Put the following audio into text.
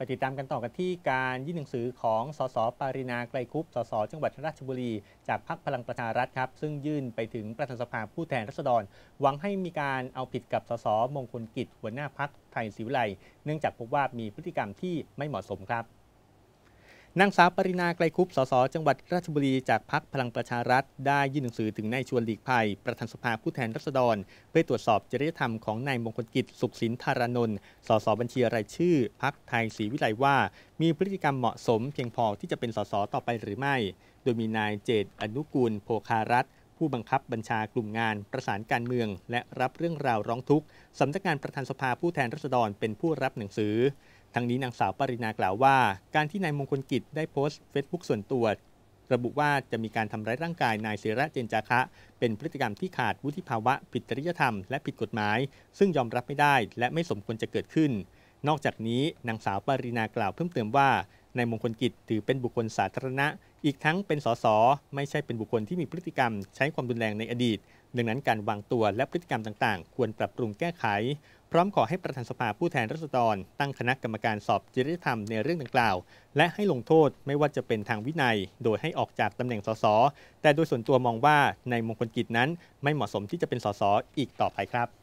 ไปติดตามกันต่อกันที่การยื่นหนังสือของ สสปารินาไกลคุปสส จังหวัดราชบุรีจากพรรคพลังประชารัฐครับซึ่งยื่นไปถึงประธานสภาผู้แทนรัษฎรหวังให้มีการเอาผิดกับ สส มงคลกิจหัวหน้าพรรคไทยศิวิไล เนื่องจากพบว่ามีพฤติกรรมที่ไม่เหมาะสมครับนางสาวปรินาไกลคุปสสจังหวัดราชบุรีจากพักพลังประชารัฐได้ยื่นหนังสือถึงนายชวนหลีกภัยประธานสภาผู้แทนรัษฎรเพื่อตรวจสอบจริยธรรมของนายมงคลกิจ สุขสินธารนนท์สสบัญชีรายชื่อ พักไทยศรีวิไลว่า มีพฤติกรรมเหมาะสม เพียงพอที่จะเป็นสสต่อไปหรือไม่ โดยมีนายเจตอนุกูลโภคารัตผู้บังคับบัญชากลุ่มงานประสานการเมืองและรับเรื่องราวร้องทุกข์สำนักงานประธานสภาผู้แทนรัษฎรเป็นผู้รับหนังสือทั้งนี้นางสาวปรินากล่าวว่า การที่นายมงคลกิจ ได้โพสต์เฟซบุ๊กส่วนตัว ระบุว่าจะมีการทำร้ายร่างกาย นายศิระเจนจาคะ เป็นพฤติกรรมที่ขาด วุฒิภาวะผิดจริยธรรม และผิดกฎหมาย ซึ่งยอมรับไม่ได้และไม่สมควรจะเกิดขึ้น นอกจากนี้นางสาวปรินากล่าวเพิ่มเติมว่านายมงคลกิจถือเป็นบุคคลสาธารณะ อีกทั้งเป็นสสไม่ใช่เป็นบุคคลที่มีพฤติกรรมใช้ความรุนแรงในอดีต ดังนั้นการวางตัวและพฤติกรรมต่างๆควรปรับปรุงแก้ไข พร้อมขอให้ประธานสภาผู้แทนรัษฎร ตั้งคณะกรรมการสอบจริยธรรมในเรื่องดังกล่าว และให้ลงโทษไม่ว่าจะเป็นทางวินัย โดยให้ออกจากตำแหน่งสสแต่โดยส่วนตัวมองว่าในมงคลกิจนั้น ไม่เหมาะสมที่จะเป็นสสอีกต่อไปครับ